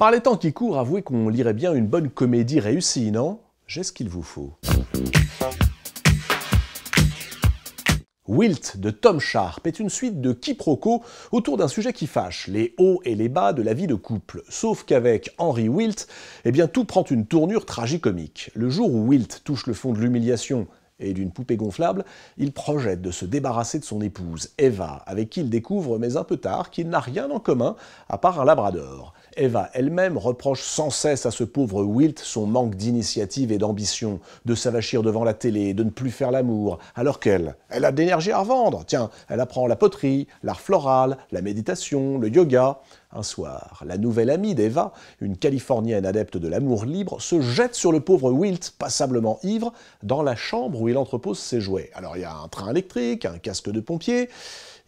Par les temps qui courent, avouez qu'on lirait bien une bonne comédie réussie, non J'ai ce qu'il vous faut. Wilt de Tom Sharp est une suite de quiproquos autour d'un sujet qui fâche, les hauts et les bas de la vie de couple. Sauf qu'avec Henry Wilt, eh bien tout prend une tournure tragicomique. Le jour où Wilt touche le fond de l'humiliation et d'une poupée gonflable, il projette de se débarrasser de son épouse, Eva, avec qui il découvre, mais un peu tard, qu'il n'a rien en commun à part un labrador. Eva elle-même reproche sans cesse à ce pauvre Wilt son manque d'initiative et d'ambition, de s'avachir devant la télé, de ne plus faire l'amour, alors qu'elle, elle a de l'énergie à revendre. Tiens, elle apprend la poterie, l'art floral, la méditation, le yoga. Un soir, la nouvelle amie d'Eva, une Californienne adepte de l'amour libre, se jette sur le pauvre Wilt, passablement ivre, dans la chambre où il entrepose ses jouets. Alors il y a un train électrique, un casque de pompier,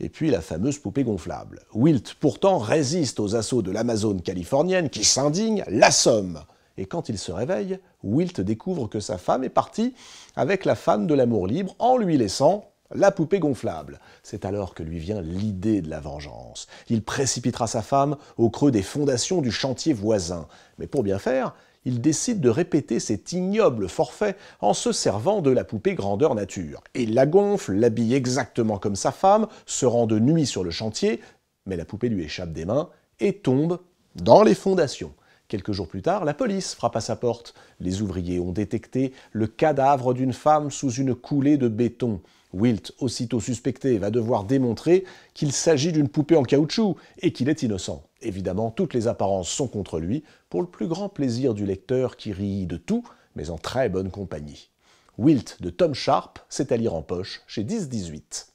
et puis la fameuse poupée gonflable. Wilt pourtant résiste aux assauts de l'Amazone californienne qui s'indigne, l'assomme. Et quand il se réveille, Wilt découvre que sa femme est partie avec la femme de l'amour libre en lui laissant la poupée gonflable. C'est alors que lui vient l'idée de la vengeance. Il précipitera sa femme au creux des fondations du chantier voisin. Mais pour bien faire, il décide de répéter cet ignoble forfait en se servant de la poupée grandeur nature. Il la gonfle, l'habille exactement comme sa femme, se rend de nuit sur le chantier, mais la poupée lui échappe des mains et tombe dans les fondations. Quelques jours plus tard, la police frappe à sa porte. Les ouvriers ont détecté le cadavre d'une femme sous une coulée de béton. Wilt, aussitôt suspecté, va devoir démontrer qu'il s'agit d'une poupée en caoutchouc et qu'il est innocent. Évidemment, toutes les apparences sont contre lui, pour le plus grand plaisir du lecteur qui rit de tout, mais en très bonne compagnie. Wilt de Tom Sharp, c'est à lire en poche chez 10-18.